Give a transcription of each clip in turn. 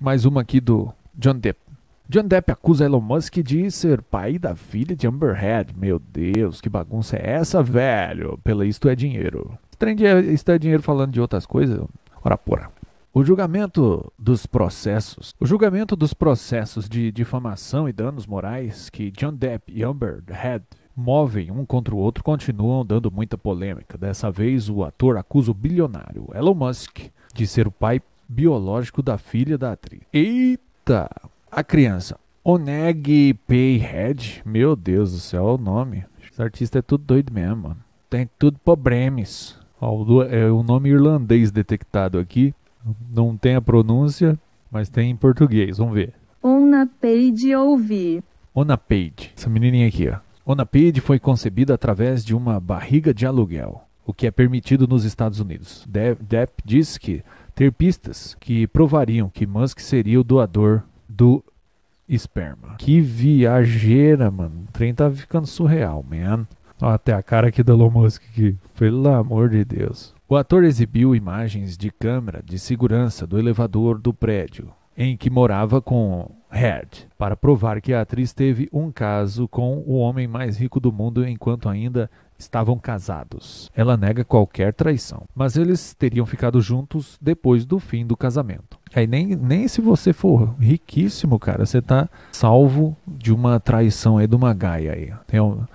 Mais uma aqui do John Depp. John Depp acusa Elon Musk de ser pai da filha de Amber Heard. Meu Deus, que bagunça é essa, velho? Pela Isto é Dinheiro. Trem de Isto é Dinheiro falando de outras coisas? Ora porra. O julgamento dos processos. O julgamento dos processos de difamação e danos morais que John Depp e Amber Heard movem um contra o outro continuam dando muita polêmica. Dessa vez, o ator acusa o bilionário Elon Musk de ser o pai biológico da filha da atriz. Eita! A criança. Oneg Payhead. Meu Deus do céu, é o nome. Esse artista é tudo doido mesmo, mano. Tem tudo problemas. é o nome irlandês detectado aqui. Não tem a pronúncia, mas tem em português. Vamos ver. Ona Page ouvi. Ona Page. Essa menininha aqui, ó. Ona Page foi concebida através de uma barriga de aluguel o que é permitido nos Estados Unidos. Depp diz que ter pistas que provariam que Musk seria o doador do esperma. Que viajeira, mano. O trem tá ficando surreal, man. Olha até a cara aqui do Elon Musk aqui. Pelo amor de Deus. O ator exibiu imagens de câmera de segurança do elevador do prédio em que morava com Head para provar que a atriz teve um caso com o homem mais rico do mundo enquanto ainda estavam casados. Ela nega qualquer traição, mas eles teriam ficado juntos depois do fim do casamento. Aí nem, nem se você for riquíssimo, cara, você tá salvo de uma traição aí, de uma gaia aí. Então,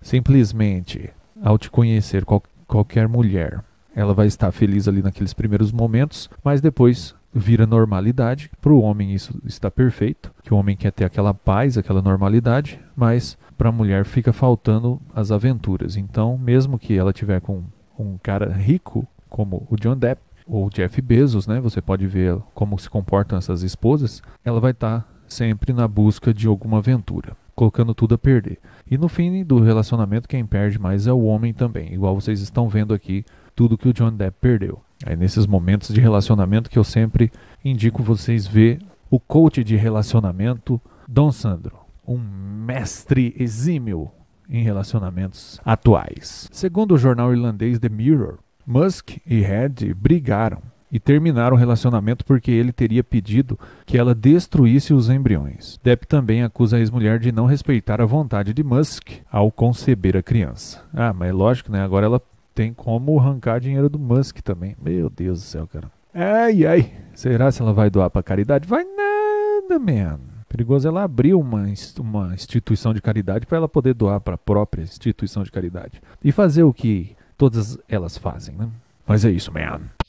simplesmente, ao te conhecer qual, qualquer mulher, ela vai estar feliz ali naqueles primeiros momentos, mas depois vira normalidade. Para o homem isso está perfeito, que o homem quer ter aquela paz, aquela normalidade, mas para a mulher fica faltando as aventuras. Então, mesmo que ela tiver com um cara rico como o John Depp ou Jeff Bezos, né? Você pode ver como se comportam essas esposas. Ela vai estar tá sempre na busca de alguma aventura, colocando tudo a perder. E no fim do relacionamento, quem perde mais é o homem também, igual vocês estão vendo aqui tudo que o John Depp perdeu. É nesses momentos de relacionamento que eu sempre indico vocês ver o coach de relacionamento Dom Sandro, um mestre exímio em relacionamentos atuais. Segundo o jornal irlandês The Mirror, Musk e Red brigaram e terminaram o relacionamento porque ele teria pedido que ela destruísse os embriões. Depp também acusa a ex-mulher de não respeitar a vontade de Musk ao conceber a criança. Ah, mas é lógico, né? Agora ela tem como arrancar dinheiro do Musk também. Meu Deus do céu, cara. Ai, ai. Será se ela vai doar pra caridade? Vai nada, man. Perigoso ela abrir uma, uma instituição de caridade para ela poder doar para própria instituição de caridade. E fazer o que todas elas fazem, né? Mas é isso, man.